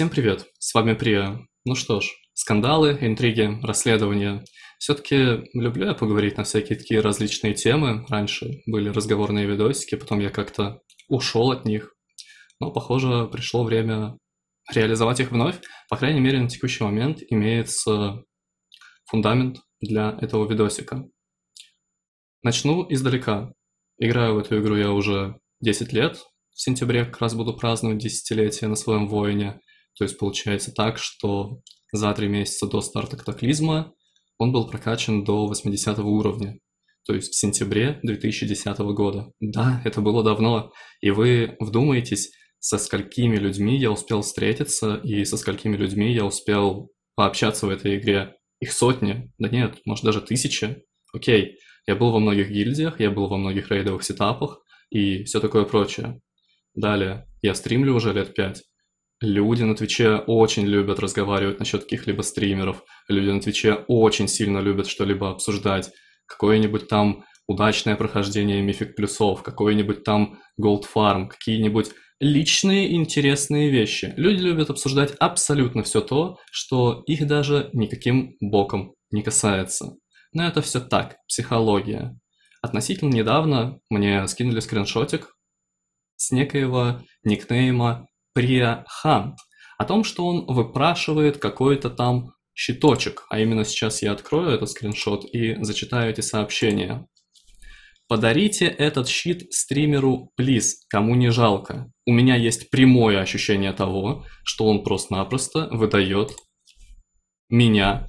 Всем привет, с вами Прия. Ну что ж, скандалы, интриги, расследования. Все-таки люблю я поговорить на всякие такие различные темы. Раньше были разговорные видосики, потом я как-то ушел от них. Но, похоже, пришло время реализовать их вновь. По крайней мере, на текущий момент имеется фундамент для этого видосика. Начну издалека. Играю в эту игру я уже 10 лет. В сентябре как раз буду праздновать десятилетие на своем воине. То есть получается так, что за три месяца до старта катаклизма он был прокачан до 80 уровня, то есть в сентябре 2010 года. Да, это было давно, и вы вдумаетесь, со сколькими людьми я успел встретиться и со сколькими людьми я успел пообщаться в этой игре. Их сотни, да нет, может даже тысячи. Окей, я был во многих гильдиях, я был во многих рейдовых сетапах и все такое прочее. Далее, я стримлю уже лет пять. Люди на Твиче очень любят разговаривать насчет каких-либо стримеров. Люди на Твиче очень сильно любят что-либо обсуждать. Какое-нибудь там удачное прохождение мифик плюсов, какой-нибудь там Gold Farm, какие-нибудь личные интересные вещи. Люди любят обсуждать абсолютно все то, что их даже никаким боком не касается. Но это все так, психология. Относительно недавно мне скинули скриншотик с некоего никнейма приахан, о том, что он выпрашивает какой-то там щиточек, а именно сейчас я открою этот скриншот и зачитаю эти сообщения. Подарите этот щит стримеру, плиз, кому не жалко. У меня есть прямое ощущение того, что он просто-напросто выдает меня,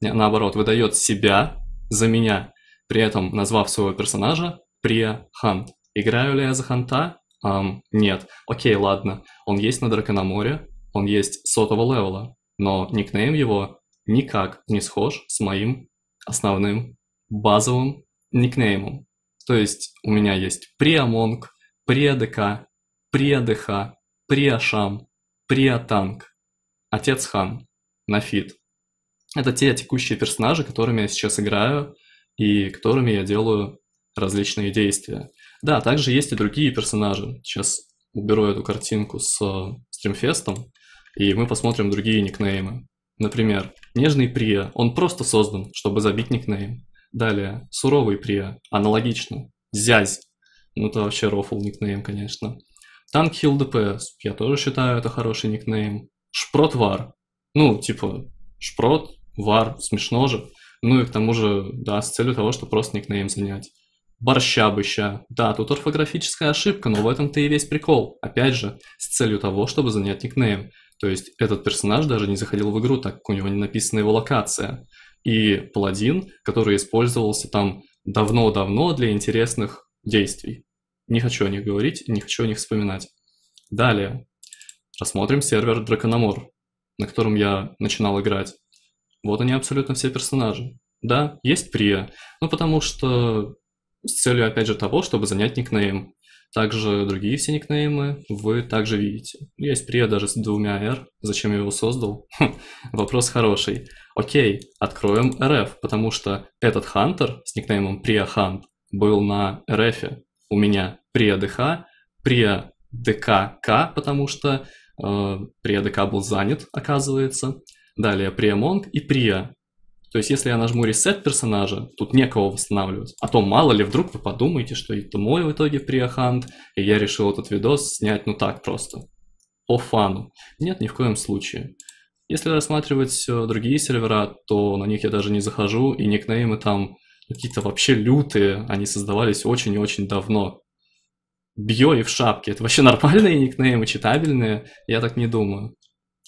наоборот, выдает себя за меня, при этом назвав своего персонажа Прия Хант. Играю ли я за Ханта? Um, нет. Окей, ладно. Он есть на Дракономоре, он есть сотого левела, но никнейм его никак не схож с моим основным базовым никнеймом. То есть у меня есть Приамонг, предк, предх, Приашам, преатанг, отец хан, нафит. Это те текущие персонажи, которыми я сейчас играю и которыми я делаю различные действия. Да, также есть и другие персонажи. Сейчас уберу эту картинку с э, стримфестом, и мы посмотрим другие никнеймы. Например, нежный Прия, он просто создан, чтобы забить никнейм. Далее, суровый Прия, аналогично. Зязь, ну это вообще рофл никнейм, конечно. Танк Хилл ДПС, я тоже считаю это хороший никнейм. Шпрот Вар, ну типа Шпрот, Вар, смешно же. Ну и к тому же, да, с целью того, чтобы просто никнейм занять. Борщабыща. Да, тут орфографическая ошибка, но в этом-то и весь прикол. Опять же, с целью того, чтобы занять никнейм. То есть этот персонаж даже не заходил в игру, так как у него не написана его локация. И паладин, который использовался там давно-давно для интересных действий. Не хочу о них говорить, не хочу о них вспоминать. Далее. Рассмотрим сервер Дракономор, на котором я начинал играть. Вот они абсолютно все персонажи. Да, есть Прия, но ну, потому что с целью, опять же, того, чтобы занять никнейм. Также другие все никнеймы вы также видите. Есть Priya даже с двумя R. Зачем я его создал? Вопрос хороший. Окей, откроем RF, потому что этот хантер с никнеймом Priya Hunt был на RF. У меня Priya DH, Priya DKK, потому что э, Priya DK был занят, оказывается. Далее Priya Monk и прия то есть, если я нажму ресет персонажа, тут некого восстанавливать. А то мало ли, вдруг вы подумаете, что это мой в итоге приахант, и я решил этот видос снять ну так просто. По фану. Нет, ни в коем случае. Если рассматривать э, другие сервера, то на них я даже не захожу, и никнеймы там какие-то вообще лютые, они создавались очень и очень давно. Бьё и в шапке. Это вообще нормальные никнеймы, читабельные? Я так не думаю.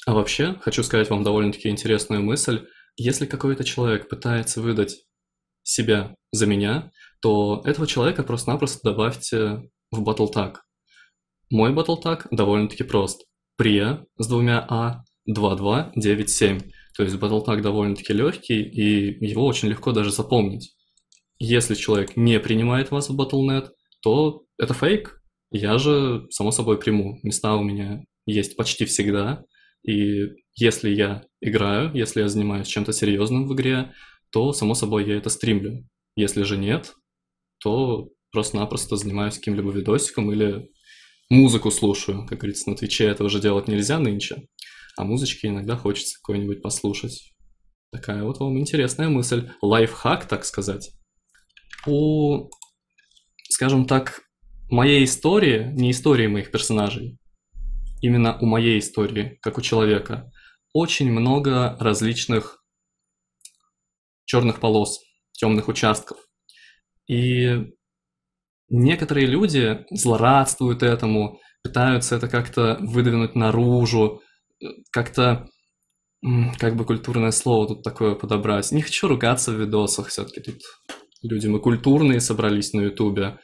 А вообще, хочу сказать вам довольно-таки интересную мысль. Если какой-то человек пытается выдать себя за меня, то этого человека просто-напросто добавьте в батл так. Мой батл так довольно-таки прост. Прия с двумя А 2297. То есть батл так довольно-таки легкий, и его очень легко даже запомнить. Если человек не принимает вас в Battle.net, то это фейк. Я же, само собой, приму. Места у меня есть почти всегда, и если я играю, если я занимаюсь чем-то серьезным в игре, то, само собой, я это стримлю. Если же нет, то просто-напросто занимаюсь каким-либо видосиком или музыку слушаю. Как говорится, на Твиче этого же делать нельзя нынче, а музычки иногда хочется какой-нибудь послушать. Такая вот вам интересная мысль. Лайфхак, так сказать. У, скажем так, моей истории, не истории моих персонажей, именно у моей истории, как у человека, очень много различных черных полос, темных участков. И некоторые люди злорадствуют этому, пытаются это как-то выдвинуть наружу, э, как-то как бы культурное слово тут такое подобрать. Не хочу ругаться в видосах, все-таки тут люди мы культурные собрались на Ютубе.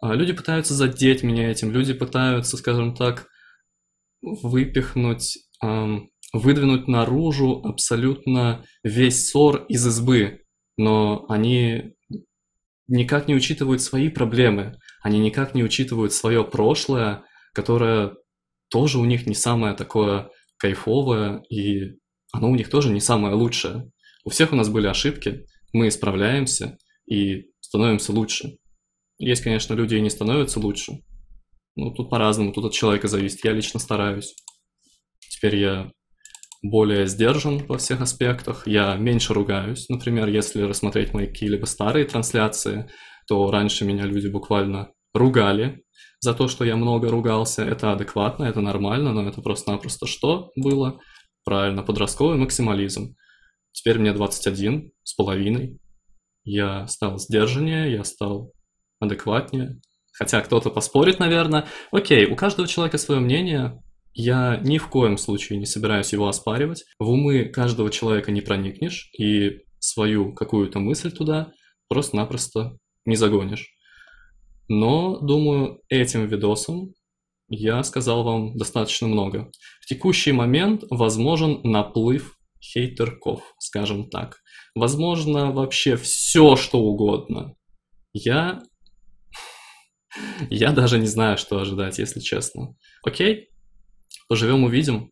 А, люди пытаются задеть меня этим, люди пытаются, скажем так, выпихнуть выдвинуть наружу абсолютно весь ссор из избы, но они никак не учитывают свои проблемы, они никак не учитывают свое прошлое, которое тоже у них не самое такое кайфовое, и оно у них тоже не самое лучшее. У всех у нас были ошибки, мы исправляемся и становимся лучше. Есть, конечно, люди и не становятся лучше. Ну, тут по-разному, тут от человека зависит. Я лично стараюсь. Теперь я более сдержан во всех аспектах, я меньше ругаюсь. Например, если рассмотреть мои какие-либо старые трансляции, то раньше меня люди буквально ругали за то, что я много ругался. Это адекватно, это нормально, но это просто-напросто что было? Правильно, подростковый максимализм. Теперь мне 21 с половиной. Я стал сдержаннее, я стал адекватнее. Хотя кто-то поспорит, наверное. Окей, у каждого человека свое мнение, я ни в коем случае не собираюсь его оспаривать. В умы каждого человека не проникнешь, и свою какую-то мысль туда просто-напросто не загонишь. Но, думаю, этим видосом я сказал вам достаточно много. В текущий момент возможен наплыв хейтерков, скажем так. Возможно, вообще все, что угодно. Я... Я даже не знаю, что ожидать, если честно. Окей? Поживем, увидим.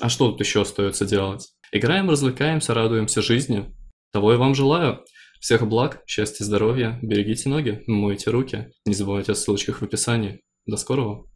А что тут еще остается делать? Играем, развлекаемся, радуемся жизни. Того и вам желаю. Всех благ, счастья, здоровья, берегите ноги, мойте руки. Не забывайте о ссылочках в описании. До скорого!